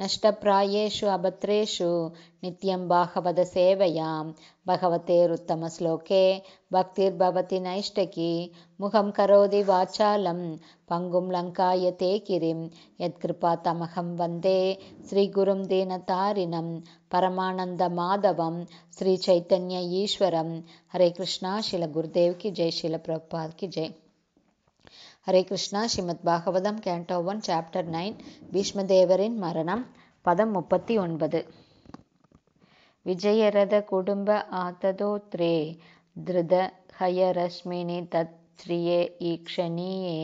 नष्टप्रायेषु अभद्रेषु नित्यं भागवतसेवयां भगवतेरुत्तमश्लोके भक्तिर्भवति नैष्टकी मुखं करोति वाचालं पङ्गुं लङ्काय ते गिरिं यत्कृपातमहं वन्दे श्रीगुरुं दीनतारिणं परमानन्दमाधवं श्रीचैतन्य ईश्वरं हरे कृष्णा शिलगुरुदेव की जय शिलप्रपाद की जय Hare Krishna Srimad Bhagavatam canto one chapter nine பீஷ்மதேவரின் மரணம் பதம் முப்பத்தி ஒன்பது விஜயரத குடும்ப ஆத்ததோத்ரே திருத ஹயரஸ்மினி தத் ஸ்ரீயே ஈக்ஷணியே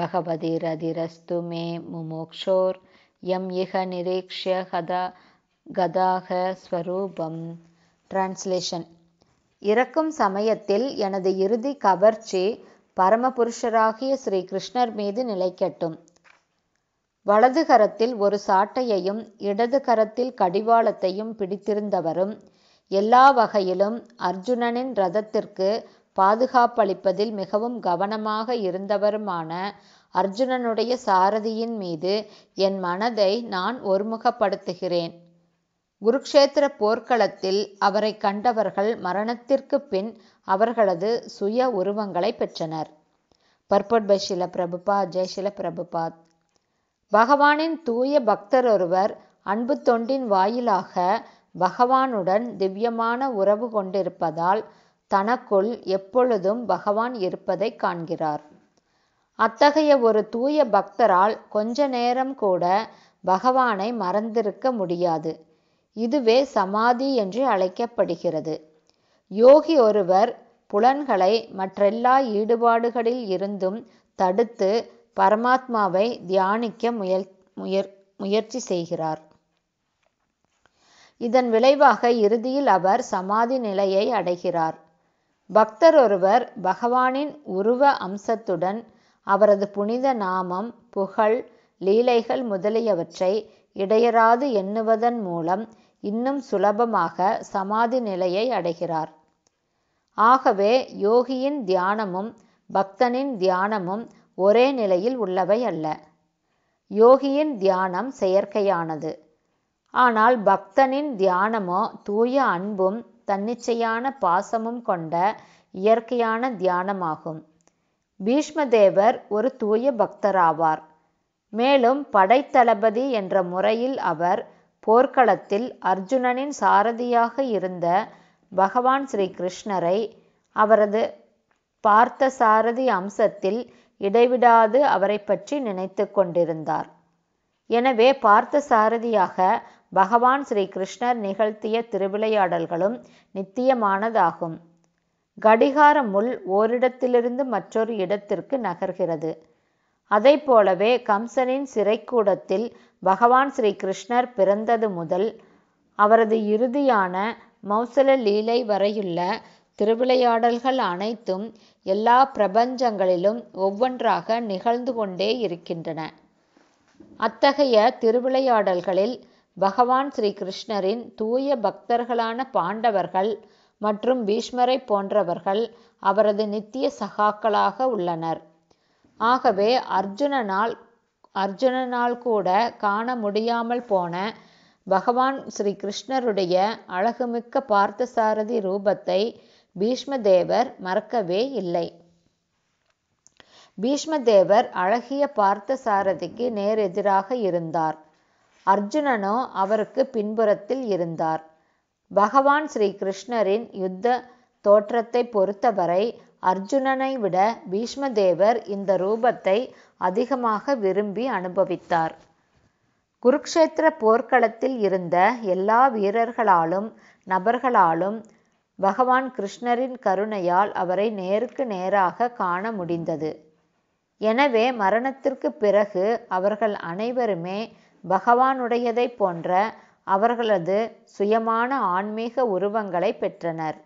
பகவதி ரதிரஸ்து மே முமோக்ஷோர் எம் இஹ நிரீக்ஷிய கதா கதாக ஸ்வரூபம் டிரான்ஸ்லேஷன் இறக்கும் சமயத்தில் எனது இறுதி கவர்ச்சி பரமபுருஷராகிய ஸ்ரீ கிருஷ்ணர் மீது நிலைக்கட்டும் வலது கரத்தில் ஒரு சாட்டையையும் இடது கரத்தில் கடிவாளத்தையும் பிடித்திருந்தவரும் எல்லா வகையிலும் அர்ஜுனனின் ரதத்திற்கு பாதுகாப்பளிப்பதில் மிகவும் கவனமாக இருந்தவருமான அர்ஜுனனுடைய சாரதியின் மீது என் மனதை நான் ஒருமுகப்படுத்துகிறேன் குருக்ஷேத்திர போர்க்களத்தில் அவரை கண்டவர்கள் மரணத்திற்கு பின் அவர்களது சுய உருவங்களை பெற்றனர் பர்பட் பிரபுபா ஜெயசில பிரபுபாத் பகவானின் தூய பக்தர் ஒருவர் அன்பு தொண்டின் வாயிலாக பகவானுடன் திவ்யமான உறவு கொண்டிருப்பதால் தனக்குள் எப்பொழுதும் பகவான் இருப்பதை காண்கிறார் அத்தகைய ஒரு தூய பக்தரால் கொஞ்ச நேரம் கூட பகவானை மறந்திருக்க முடியாது இதுவே சமாதி என்று அழைக்கப்படுகிறது யோகி ஒருவர் புலன்களை மற்றெல்லா ஈடுபாடுகளில் இருந்தும் தடுத்து பரமாத்மாவை தியானிக்க முயல் முயற் முயற்சி செய்கிறார் இதன் விளைவாக இறுதியில் அவர் சமாதி நிலையை அடைகிறார் பக்தர் ஒருவர் பகவானின் உருவ அம்சத்துடன் அவரது புனித நாமம் புகழ் லீலைகள் முதலியவற்றை இடையராது எண்ணுவதன் மூலம் இன்னும் சுலபமாக சமாதி நிலையை அடைகிறார் ஆகவே யோகியின் தியானமும் பக்தனின் தியானமும் ஒரே நிலையில் உள்ளவை அல்ல யோகியின் தியானம் செயற்கையானது ஆனால் பக்தனின் தியானமோ தூய அன்பும் தன்னிச்சையான பாசமும் கொண்ட இயற்கையான தியானமாகும் பீஷ்மதேவர் ஒரு தூய பக்தராவார் மேலும் படைத்தளபதி என்ற முறையில் அவர் போர்க்களத்தில் அர்ஜுனனின் சாரதியாக இருந்த பகவான் ஸ்ரீ கிருஷ்ணரை அவரது பார்த்தசாரதி அம்சத்தில் இடைவிடாது அவரை பற்றி நினைத்து கொண்டிருந்தார் எனவே பார்த்தசாரதியாக பகவான் ஸ்ரீ கிருஷ்ணர் நிகழ்த்திய திருவிளையாடல்களும் நித்தியமானதாகும் கடிகார முள் ஓரிடத்திலிருந்து மற்றொரு இடத்திற்கு நகர்கிறது அதை போலவே கம்சனின் சிறைக்கூடத்தில் பகவான் ஸ்ரீ கிருஷ்ணர் பிறந்தது முதல் அவரது இறுதியான மௌசல லீலை வரையுள்ள திருவிளையாடல்கள் அனைத்தும் எல்லா பிரபஞ்சங்களிலும் ஒவ்வொன்றாக நிகழ்ந்து கொண்டே இருக்கின்றன அத்தகைய திருவிளையாடல்களில் பகவான் ஸ்ரீகிருஷ்ணரின் தூய பக்தர்களான பாண்டவர்கள் மற்றும் பீஷ்மரை போன்றவர்கள் அவரது நித்திய சகாக்களாக உள்ளனர் ஆகவே அர்ஜுனனால் அர்ஜுனனால் கூட காண முடியாமல் போன பகவான் ஸ்ரீ கிருஷ்ணருடைய அழகுமிக்க பார்த்தசாரதி ரூபத்தை பீஷ்மதேவர் மறக்கவே இல்லை பீஷ்மதேவர் அழகிய பார்த்தசாரதிக்கு நேரெதிராக இருந்தார் அர்ஜுனனோ அவருக்கு பின்புறத்தில் இருந்தார் பகவான் ஸ்ரீ கிருஷ்ணரின் யுத்த தோற்றத்தை பொறுத்தவரை அர்ஜுனனை விட பீஷ்மதேவர் இந்த ரூபத்தை அதிகமாக விரும்பி அனுபவித்தார் குருக்ஷேத்திர போர்க்களத்தில் இருந்த எல்லா வீரர்களாலும் நபர்களாலும் பகவான் கிருஷ்ணரின் கருணையால் அவரை நேருக்கு நேராக காண முடிந்தது எனவே மரணத்திற்கு பிறகு அவர்கள் அனைவருமே பகவானுடையதை போன்ற அவர்களது சுயமான ஆன்மீக உருவங்களை பெற்றனர்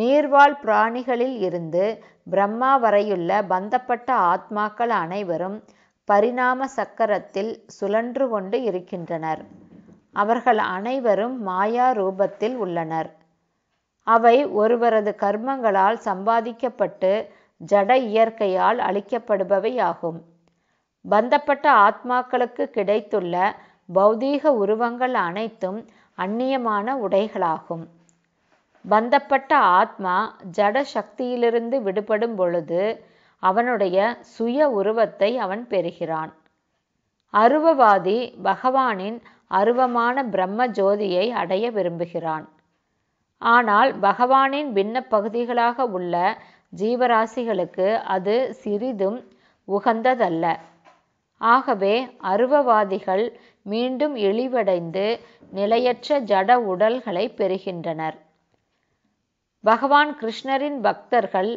நீர்வாழ் பிராணிகளில் இருந்து பிரம்மா வரையுள்ள பந்தப்பட்ட ஆத்மாக்கள் அனைவரும் பரிணாம சக்கரத்தில் சுழன்று கொண்டு இருக்கின்றனர் அவர்கள் அனைவரும் மாயா ரூபத்தில் உள்ளனர் அவை ஒருவரது கர்மங்களால் சம்பாதிக்கப்பட்டு ஜட இயற்கையால் அளிக்கப்படுபவையாகும் பந்தப்பட்ட ஆத்மாக்களுக்கு கிடைத்துள்ள பௌதீக உருவங்கள் அனைத்தும் அந்நியமான உடைகளாகும் பந்தப்பட்ட ஆத்மா ஜட சக்தியிலிருந்து விடுபடும் பொழுது அவனுடைய சுய உருவத்தை அவன் பெறுகிறான் அருவவாதி பகவானின் அருவமான பிரம்ம ஜோதியை அடைய விரும்புகிறான் ஆனால் பகவானின் பின்ன பகுதிகளாக உள்ள ஜீவராசிகளுக்கு அது சிறிதும் உகந்ததல்ல ஆகவே அருவவாதிகள் மீண்டும் இழிவடைந்து நிலையற்ற ஜட உடல்களை பெறுகின்றனர் பகவான் கிருஷ்ணரின் பக்தர்கள்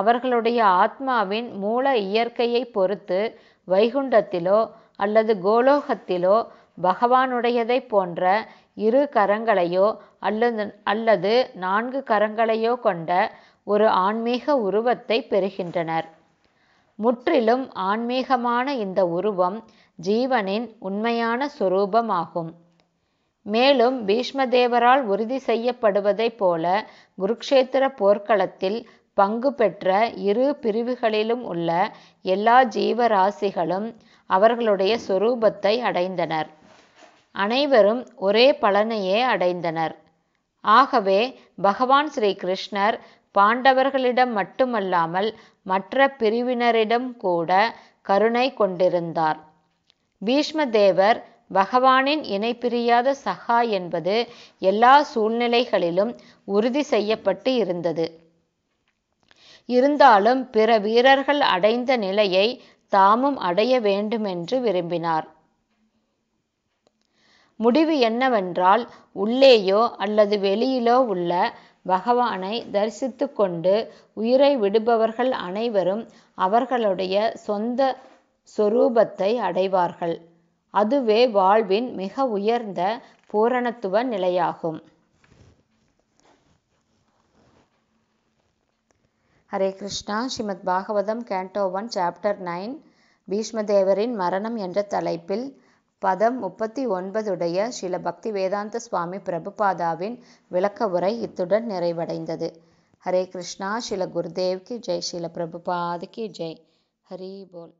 அவர்களுடைய ஆத்மாவின் மூல இயற்கையை பொறுத்து வைகுண்டத்திலோ அல்லது கோலோகத்திலோ பகவானுடையதைப் போன்ற இரு கரங்களையோ அல்லது அல்லது நான்கு கரங்களையோ கொண்ட ஒரு ஆன்மீக உருவத்தை பெறுகின்றனர் முற்றிலும் ஆன்மீகமான இந்த உருவம் ஜீவனின் உண்மையான சுரூபமாகும் மேலும் பீஷ்மதேவரால் உறுதி செய்யப்படுவதைப் போல குருக்ஷேத்திர போர்க்களத்தில் பங்கு பெற்ற இரு பிரிவுகளிலும் உள்ள எல்லா ஜீவராசிகளும் அவர்களுடைய சொரூபத்தை அடைந்தனர் அனைவரும் ஒரே பலனையே அடைந்தனர் ஆகவே பகவான் ஸ்ரீ கிருஷ்ணர் பாண்டவர்களிடம் மட்டுமல்லாமல் மற்ற பிரிவினரிடம் கூட கருணை கொண்டிருந்தார் பீஷ்ம தேவர் பகவானின் இணைப்பிரியாத சகா என்பது எல்லா சூழ்நிலைகளிலும் உறுதி செய்யப்பட்டு இருந்தது இருந்தாலும் பிற வீரர்கள் அடைந்த நிலையை தாமும் அடைய வேண்டுமென்று விரும்பினார் முடிவு என்னவென்றால் உள்ளேயோ அல்லது வெளியிலோ உள்ள பகவானை தரிசித்து கொண்டு உயிரை விடுபவர்கள் அனைவரும் அவர்களுடைய சொந்த சொரூபத்தை அடைவார்கள் அதுவே வாழ்வின் மிக உயர்ந்த பூரணத்துவ நிலையாகும் Hare Krishna Srimad Bhagavatam canto one chapter nine பீஷ்மதேவரின் மரணம் என்ற தலைப்பில் பதம் முப்பத்தி ஒன்பதுடைய ஸ்ரீல பக்தி வேதாந்த சுவாமி பிரபுபாதாவின் விளக்க உரை இத்துடன் நிறைவடைந்தது ஹரே கிருஷ்ணா ஸ்ரீல குருதேவ்கி ஜெய் ஸ்ரீல பிரபுபாதுக்கு ஜெய் ஹரி போல்